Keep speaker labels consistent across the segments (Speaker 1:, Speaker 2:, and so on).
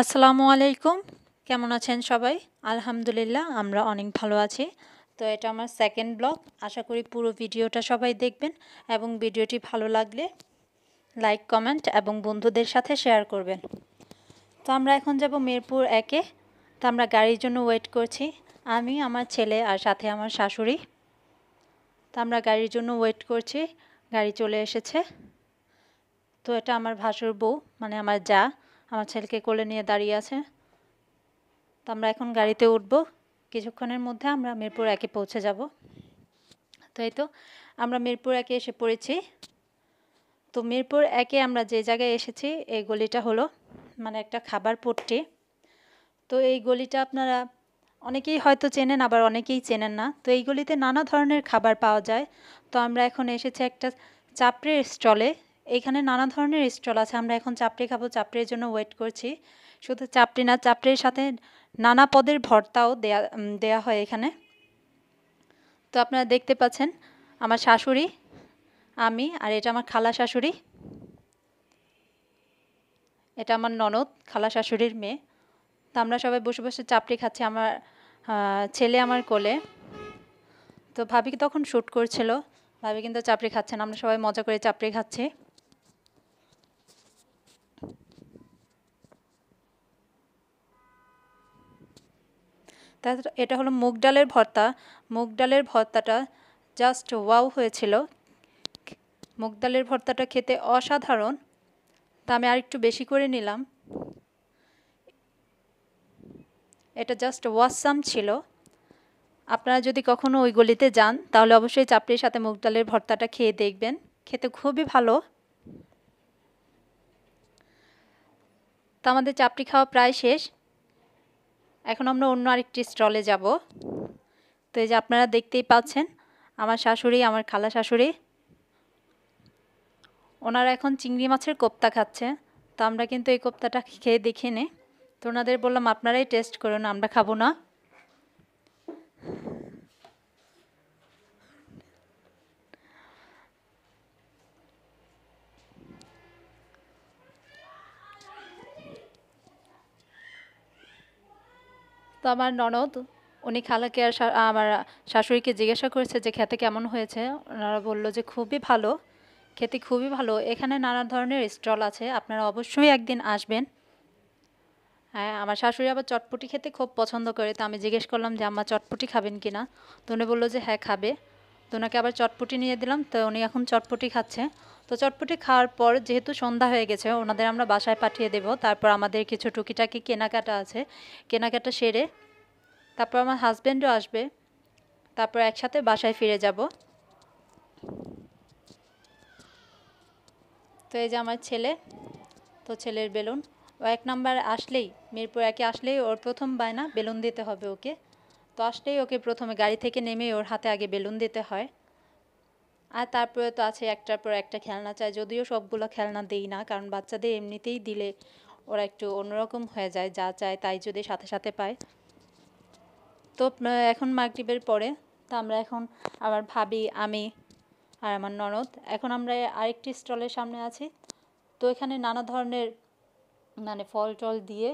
Speaker 1: আসসালামু আলাইকুম কেমন আছেন সবাই আলহামদুলিল্লাহ আমরা অনেক ভালো আছি তো এটা আমার সেকেন্ড ব্লগ আশা করি পুরো ভিডিওটা সবাই দেখবেন এবং ভিডিওটি ভালো লাগলে লাইক কমেন্ট এবং বন্ধুদের সাথে শেয়ার করবেন তো আমরা এখন যাব মিরপুর একে তো আমরা গাড়ির জন্য ওয়েট করছি আমি আমার ছেলে আর সাথে আমার শাশুড়ি তো আমরা গাড়ির জন্য ওয়েট করছি গাড়ি চলে এসেছে তো এটা আমার ভাসুর বউ মানে আমার যা আমার ছেলেকে কোলে নিয়ে দাঁড়িয়ে আছে তো আমরা এখন গাড়িতে উঠব কিছুক্ষণের মধ্যে আমরা মিরপুর একে পৌঁছে যাব তো এই তো আমরা মিরপুর একে এসে পড়েছি তো মিরপুর একে আমরা যে জায়গায় এসেছি এই গলিটা হলো মানে একটা খাবার পট্টি তো এই গলিটা আপনারা অনেকেই হয়তো চেনেন আবার অনেকেই চেনেন না তো এই গলিতে নানা ধরনের খাবার পাওয়া যায় তো আমরা এখন এসেছি একটা চাপড়ির স্টলে এখানে নানা ধরনের স্টল আছে আমরা এখন চাপড়ে খাবো চাপড়ের জন্য ওয়েট করছি শুধু চাপড়ে না চাপড়ের সাথে নানা পদের ভর্তাও দেয়া দেয়া হয় এখানে তো আপনারা দেখতে পাচ্ছেন আমার শাশুড়ি আমি আর এটা আমার খালা শাশুড়ি এটা আমার ননদ খালা শাশুড়ির মেয়ে তো আমরা সবাই বসে বসে চাপড়ি খাচ্ছি আমার ছেলে আমার কোলে তো ভাবি তখন শ্যুট করছিল ভাবি কিন্তু চাপড়ি খাচ্ছেন আমরা সবাই মজা করে চাপড়ি খাচ্ছি তাছাড়া এটা হলো মুগ ডালের ভর্তা মুগ ডালের ভর্তাটা জাস্ট ওয়াও হয়েছিল মুগ ডালের ভর্তাটা খেতে অসাধারণ তা আমি আরেকটু বেশি করে নিলাম এটা জাস্ট ওয়াসাম ছিল আপনারা যদি কখনও ওই গলিতে যান তাহলে অবশ্যই চাপড়ির সাথে মুগ ডালের ভর্তাটা খেয়ে দেখবেন খেতে খুবই ভালো তা আমাদের চাপড়ি খাওয়া প্রায় শেষ এখন আমরা অন্য আরেকটি স্টলে যাব তো এই যে আপনারা দেখতেই পাচ্ছেন আমার শাশুড়ি আমার খালা শাশুড়ি ওনারা এখন চিংড়ি মাছের কোপ্তা খাচ্ছে তো আমরা কিন্তু এই কোপ্তাটা খেয়ে দেখি নে তো ওনাদের বললাম আপনারাই টেস্ট করুন আমরা খাবো না তো আমার ননদ উনি খালাকে আর আমার শাশুড়িকে জিজ্ঞাসা করেছে যে খেতে কেমন হয়েছে ওনারা বললো যে খুবই ভালো খেতে খুবই ভালো এখানে নানা ধরনের স্টল আছে আপনারা অবশ্যই একদিন আসবেন হ্যাঁ আমার শাশুড়ি আবার চটপটি খেতে খুব পছন্দ করে তো আমি জিজ্ঞেস করলাম যে আম্মা চটপটি খাবেন কি না তো উনি বললো যে হ্যাঁ খাবে তো ওনাকে আবার চটপটি নিয়ে দিলাম তো উনি এখন চটপটি খাচ্ছে তো চটপটি খাওয়ার পর যেহেতু সন্ধ্যা হয়ে গেছে ওনাদের আমরা বাসায় পাঠিয়ে দেব তারপর আমাদের কিছু টুকিটাকি কেনাকাটা আছে কেনাকাটা সেরে তারপর আমার হাজব্যান্ডও আসবে তারপর একসাথে বাসায় ফিরে যাব তো এই যে আমার ছেলে তো ছেলের বেলুন ও এক নাম্বার আসলেই মিরপুর একে আসলেই ওর প্রথম বায়না বেলুন দিতে হবে ওকে তো আসলেই ওকে প্রথমে গাড়ি থেকে নেমে ওর হাতে আগে বেলুন দিতে হয় আর তারপরে তো আছে একটার পর একটা খেলনা চাই যদিও সবগুলো খেলনা দেই না কারণ বাচ্চাদের এমনিতেই দিলে ওরা একটু অন্যরকম হয়ে যায় যা চায় তাই যদি সাথে সাথে পায় তো এখন মাগরিবের পরে তো আমরা এখন আমার ভাবি আমি আর আমার ননদ এখন আমরা আরেকটি স্টলের সামনে আছি তো এখানে নানা ধরনের মানে ফল টল দিয়ে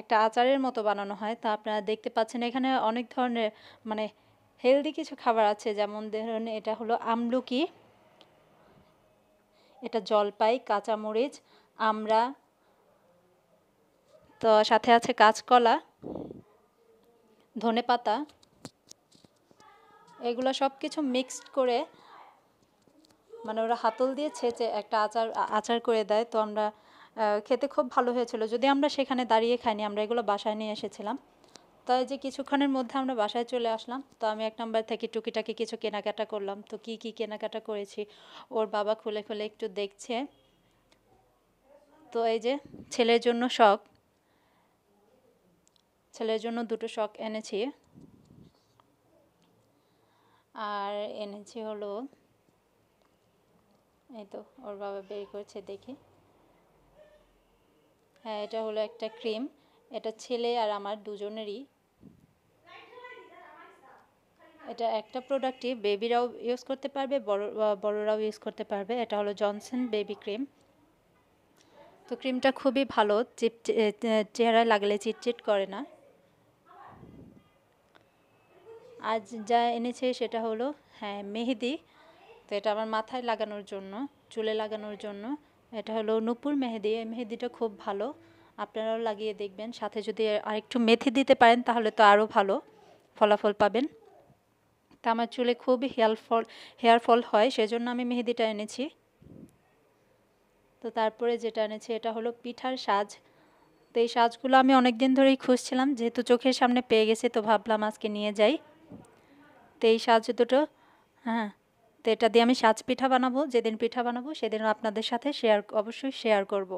Speaker 1: একটা আচারের মতো বানানো হয় তা আপনারা দেখতে পাচ্ছেন এখানে অনেক ধরনের মানে হেলদি কিছু খাবার আছে যেমন ধরুন এটা হলো আমলুকি এটা জলপাই কাঁচামরিচ আমরা তো সাথে আছে কাঁচকলা ধনে পাতা এগুলো সব কিছু মিক্সড করে মানে ওরা হাতল দিয়ে ছেঁচে একটা আচার আচার করে দেয় তো আমরা খেতে খুব ভালো হয়েছিল যদি আমরা সেখানে দাঁড়িয়ে খাইনি আমরা এগুলো বাসায় নিয়ে এসেছিলাম তাই যে কিছুক্ষণের মধ্যে আমরা বাসায় চলে আসলাম তো আমি এক নম্বর থেকে টুকিটাকি কিছু কেনাকাটা করলাম তো কি কি কেনাকাটা করেছি ওর বাবা খুলে খুলে একটু দেখছে তো এই যে ছেলের জন্য শখ ছেলের জন্য দুটো শখ এনেছি আর এনেছি হলো এই তো ওর বাবা বের করছে দেখি হ্যাঁ এটা হলো একটা ক্রিম এটা ছেলে আর আমার দুজনেরই এটা একটা প্রোডাক্টই বেবিরাও ইউজ করতে পারবে বড় বড়রাও ইউজ করতে পারবে এটা হলো জনসন বেবি ক্রিম তো ক্রিমটা খুবই ভালো চিপ চেহারায় লাগলে চিটচিট করে না আজ যা এনেছে সেটা হলো হ্যাঁ মেহেদি তো এটা আমার মাথায় লাগানোর জন্য চুলে লাগানোর জন্য এটা হলো নূপুর মেহেদি এই মেহেদিটা খুব ভালো আপনারাও লাগিয়ে দেখবেন সাথে যদি আরেকটু মেথি দিতে পারেন তাহলে তো আরও ভালো ফলাফল পাবেন তা আমার চুলে খুব হেয়ার ফল হেয়ার ফল হয় সেজন্য আমি মেহেদিটা এনেছি তো তারপরে যেটা এনেছি এটা হলো পিঠার সাজ তো এই সাজগুলো আমি অনেক দিন ধরেই খুঁজছিলাম যেহেতু চোখের সামনে পেয়ে গেছে তো ভাবলাম আজকে নিয়ে যাই তো এই সাজ দুটো হ্যাঁ তো এটা দিয়ে আমি সাজ পিঠা বানাবো যেদিন পিঠা বানাবো সেদিন আপনাদের সাথে শেয়ার অবশ্যই শেয়ার করব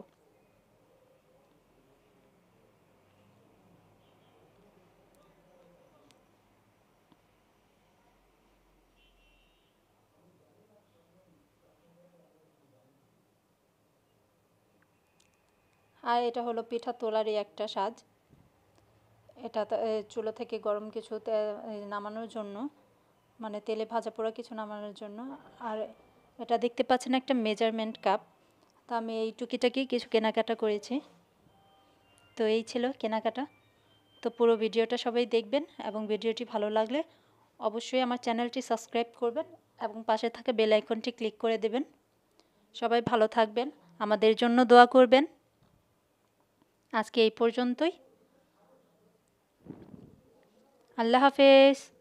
Speaker 1: আর এটা হলো পিঠা তোলারই একটা সাজ এটা চুলো থেকে গরম কিছু নামানোর জন্য মানে তেলে ভাজা পোড়া কিছু নামানোর জন্য আর এটা দেখতে পাচ্ছেন একটা মেজারমেন্ট কাপ তো আমি এই টুকিটাকেই কিছু কেনাকাটা করেছি তো এই ছিল কেনাকাটা তো পুরো ভিডিওটা সবাই দেখবেন এবং ভিডিওটি ভালো লাগলে অবশ্যই আমার চ্যানেলটি সাবস্ক্রাইব করবেন এবং পাশে থাকা বেল আইকনটি ক্লিক করে দেবেন সবাই ভালো থাকবেন আমাদের জন্য দোয়া করবেন আজকে এই পর্যন্তই আল্লাহ হাফেজ